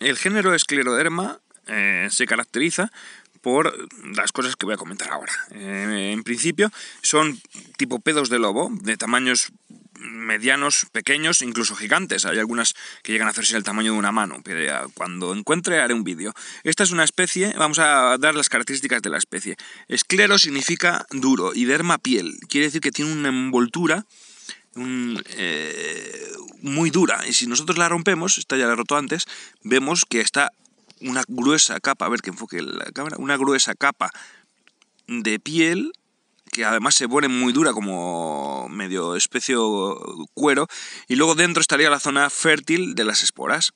El género escleroderma eh, se caracteriza por las cosas que voy a comentar ahora. Eh, en principio son tipo pedos de lobo, de tamaños medianos, pequeños, incluso gigantes. Hay algunas que llegan a hacerse el tamaño de una mano, pero cuando encuentre haré un vídeo. Esta es una especie, vamos a dar las características de la especie. Esclero significa duro y derma piel. Quiere decir que tiene una envoltura un, eh, muy dura. Y si nosotros la rompemos, esta ya la he roto antes, vemos que está una gruesa capa, a ver que enfoque la cámara, una gruesa capa de piel que además se pone muy dura como medio especio cuero y luego dentro estaría la zona fértil de las esporas.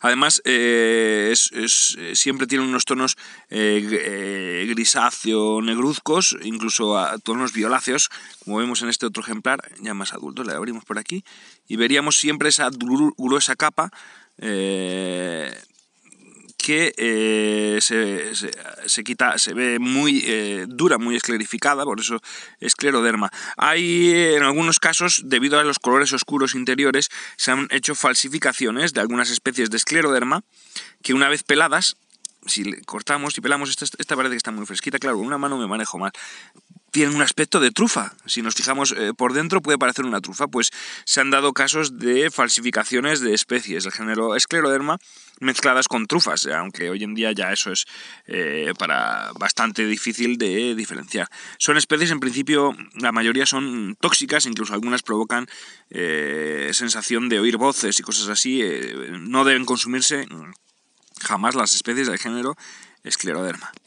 Además, eh, es, eh, siempre tiene unos tonos eh, grisáceos grisáceo negruzcos, incluso ah, tonos violáceos, como vemos en este otro ejemplar, ya más adulto, le abrimos por aquí, y veríamos siempre esa gruesa capa que eh, se, quita, se ve muy eh, dura, muy esclerificada, por eso escleroderma. Hay eh, en algunos casos, debido a los colores oscuros interiores, se han hecho falsificaciones de algunas especies de escleroderma que una vez peladas si cortamos y pelamos, esta, esta parece que está muy fresquita, claro, con una mano me manejo mal, tienen un aspecto de trufa. Si nos fijamos eh, por dentro puede parecer una trufa, pues se han dado casos de falsificaciones de especies del género escleroderma mezcladas con trufas, eh, aunque hoy en día ya eso es eh, para bastante difícil de diferenciar. Son especies, en principio, la mayoría son tóxicas, incluso algunas provocan sensación de oír voces y cosas así. no deben consumirse jamás las especies del género escleroderma.